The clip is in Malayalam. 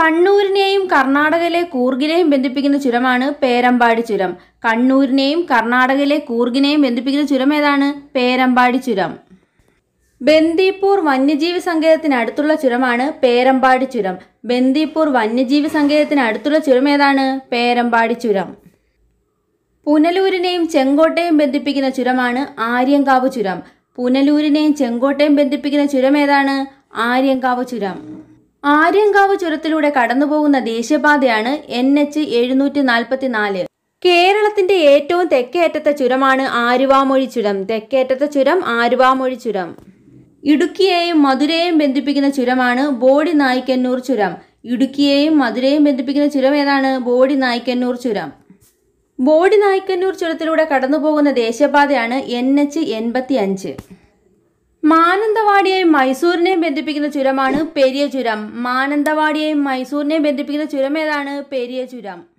കണ്ണൂരിനെയും കർണാടകയിലെ കൂർഗിനെയും ബന്ധിപ്പിക്കുന്ന ചുരമാണ് പേരമ്പാടി ചുരം കണ്ണൂരിനെയും കർണാടകയിലെ കൂർഗിനെയും ബന്ധിപ്പിക്കുന്ന ചുരം ഏതാണ് പേരമ്പാടി ചുരം ബന്ദിപ്പൂർ വന്യജീവി സങ്കേതത്തിനടുത്തുള്ള ചുരമാണ് പേരമ്പാടി ചുരം ബന്ദിപ്പൂർ വന്യജീവി സങ്കേതത്തിനടുത്തുള്ള ചുരം ഏതാണ് പേരമ്പാടി ചുരം പുനലൂരിനെയും ചെങ്കോട്ടയും ബന്ധിപ്പിക്കുന്ന ചുരമാണ് ആര്യങ്കാവ് ചുരം പുനലൂരിനെയും ചെങ്കോട്ടയും ബന്ധിപ്പിക്കുന്ന ചുരം ഏതാണ് ആര്യങ്കാവ് ചുരം ആര്യങ്കാവ് ചുരത്തിലൂടെ കടന്നുപോകുന്ന ദേശീയപാതയാണ് എൻ എച്ച് എഴുന്നൂറ്റി നാൽപ്പത്തി നാല് കേരളത്തിന്റെ ഏറ്റവും തെക്കേറ്റത്തെ ചുരമാണ് ആരുവാമൊഴി ചുരം തെക്കേറ്റത്തെ ചുരം ആരുവാമൊഴി ചുരം ഇടുക്കിയെയും മധുരയെയും ബന്ധിപ്പിക്കുന്ന ചുരമാണ് ബോഡി നായ്ക്കന്നൂർ ചുരം ഇടുക്കിയെയും മധുരയെയും ബന്ധിപ്പിക്കുന്ന ചുരം ഏതാണ് ബോഡി നായ്ക്കന്നൂർ ചുരം ബോഡി നായ്ക്കന്നൂർ ചുരത്തിലൂടെ കടന്നുപോകുന്ന ദേശീയപാതയാണ് എൻ എച്ച് എൺപത്തി അഞ്ച് മാനന്തവാടി മാനന്തവാടിയെയും മൈസൂരിനെയും ബന്ധിപ്പിക്കുന്ന ചുരമാണ് പെരിയ ചുരം മാനന്തവാടിയെയും മൈസൂരിനെയും ബന്ധിപ്പിക്കുന്ന ചുരം ഏതാണ് പെരിയ ചുരം